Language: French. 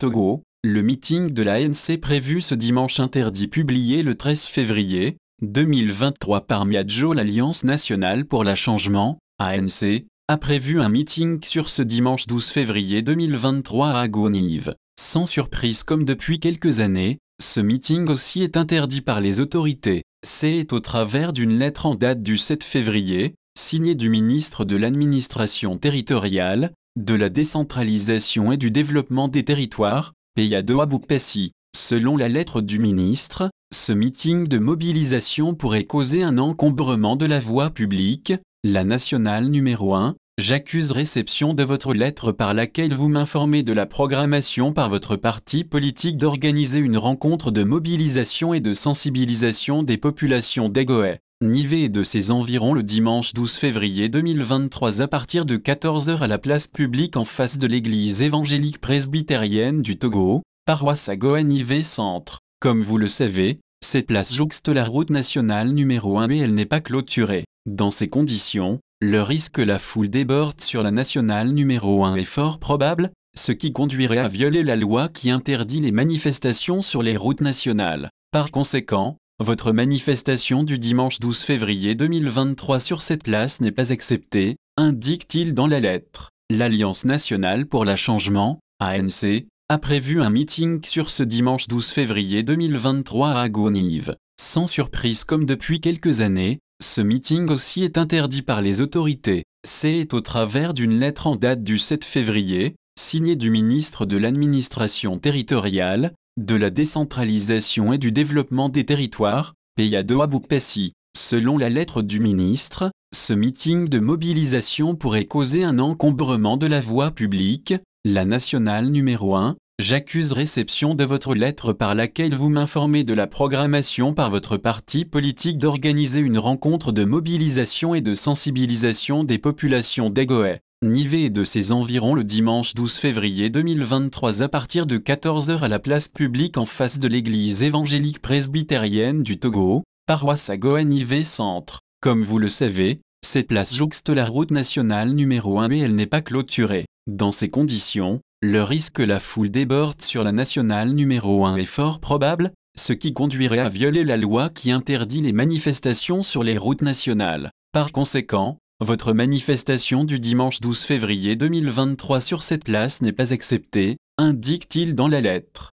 Togo, le meeting de l'ANC prévu ce dimanche interdit publié le 13 février 2023 par Miadjo l'Alliance nationale pour la changement, ANC, a prévu un meeting sur ce dimanche 12 février 2023 à Gonive. Sans surprise comme depuis quelques années, ce meeting aussi est interdit par les autorités. C'est au travers d'une lettre en date du 7 février, signée du ministre de l'Administration territoriale, de la décentralisation et du développement des territoires, pays de doha Selon la lettre du ministre, ce meeting de mobilisation pourrait causer un encombrement de la voie publique, la nationale numéro 1. J'accuse réception de votre lettre par laquelle vous m'informez de la programmation par votre parti politique d'organiser une rencontre de mobilisation et de sensibilisation des populations d'Egoé. Nivet de ses environs le dimanche 12 février 2023 à partir de 14h à la place publique en face de l'église évangélique presbytérienne du Togo, paroisse à Goa Centre. Comme vous le savez, cette place jouxte la route nationale numéro 1 et elle n'est pas clôturée. Dans ces conditions, le risque que la foule déborde sur la nationale numéro 1 est fort probable, ce qui conduirait à violer la loi qui interdit les manifestations sur les routes nationales. Par conséquent, votre manifestation du dimanche 12 février 2023 sur cette place n'est pas acceptée, indique-t-il dans la lettre. L'Alliance nationale pour la changement, ANC, a prévu un meeting sur ce dimanche 12 février 2023 à Agonive. Sans surprise comme depuis quelques années, ce meeting aussi est interdit par les autorités. C'est au travers d'une lettre en date du 7 février, signée du ministre de l'Administration territoriale, de la décentralisation et du développement des territoires, pays de doha Selon la lettre du ministre, ce meeting de mobilisation pourrait causer un encombrement de la voie publique, la nationale numéro 1. J'accuse réception de votre lettre par laquelle vous m'informez de la programmation par votre parti politique d'organiser une rencontre de mobilisation et de sensibilisation des populations d'Egoé. Nivet est de ses environs le dimanche 12 février 2023 à partir de 14h à la place publique en face de l'église évangélique presbytérienne du Togo, paroisse à Goa Nivet Centre. Comme vous le savez, cette place jouxte la route nationale numéro 1 mais elle n'est pas clôturée. Dans ces conditions, le risque que la foule déborde sur la nationale numéro 1 est fort probable, ce qui conduirait à violer la loi qui interdit les manifestations sur les routes nationales. Par conséquent, votre manifestation du dimanche 12 février 2023 sur cette place n'est pas acceptée, indique-t-il dans la lettre.